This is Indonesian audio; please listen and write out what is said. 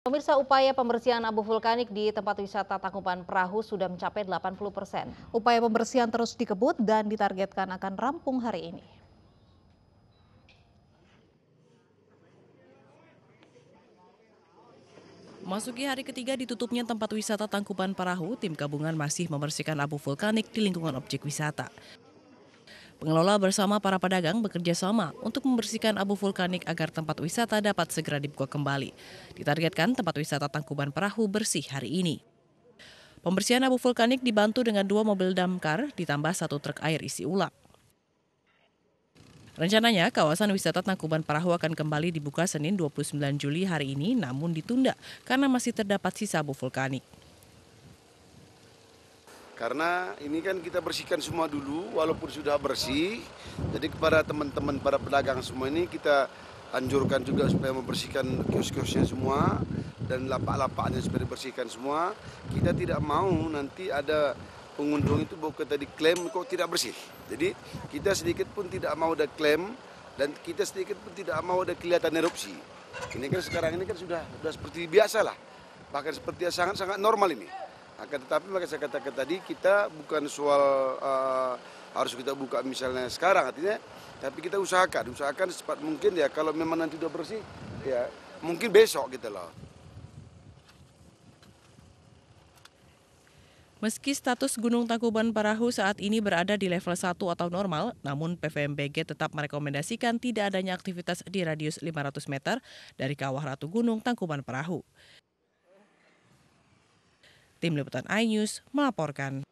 Pemirsa upaya pembersihan abu vulkanik di tempat wisata Tangkuban Perahu sudah mencapai 80 persen. Upaya pembersihan terus dikebut dan ditargetkan akan rampung hari ini. Masuki hari ketiga ditutupnya tempat wisata Tangkuban Perahu, tim gabungan masih membersihkan abu vulkanik di lingkungan objek wisata. Pengelola bersama para pedagang bekerja sama untuk membersihkan abu vulkanik agar tempat wisata dapat segera dibuka kembali. Ditargetkan tempat wisata Tangkuban Perahu bersih hari ini. Pembersihan abu vulkanik dibantu dengan dua mobil damkar ditambah satu truk air isi ulang. Rencananya kawasan wisata Tangkuban Perahu akan kembali dibuka Senin 29 Juli hari ini namun ditunda karena masih terdapat sisa abu vulkanik. Karena ini kan kita bersihkan semua dulu, walaupun sudah bersih. Jadi kepada teman-teman para pedagang semua ini kita anjurkan juga supaya membersihkan kios-kiosnya semua dan lapak-lapaknya supaya dibersihkan semua. Kita tidak mau nanti ada pengunjung itu bahwa kita diklaim kok tidak bersih. Jadi kita sedikit pun tidak mau ada klaim dan kita sedikit pun tidak mau ada kelihatan erupsi. Ini kan sekarang ini kan sudah sudah seperti biasa lah. Bahkan seperti sangat-sangat normal ini. Akan tetapi maka saya katakan tadi kita bukan soal uh, harus kita buka misalnya sekarang artinya, tapi kita usahakan, usahakan secepat mungkin ya kalau memang nanti sudah bersih ya mungkin besok gitu loh. Meski status Gunung Tangkuban Parahu saat ini berada di level 1 atau normal, namun PVMBG tetap merekomendasikan tidak adanya aktivitas di radius 500 meter dari kawah Ratu Gunung Tangkuban Parahu. Tim Liputan iNews melaporkan.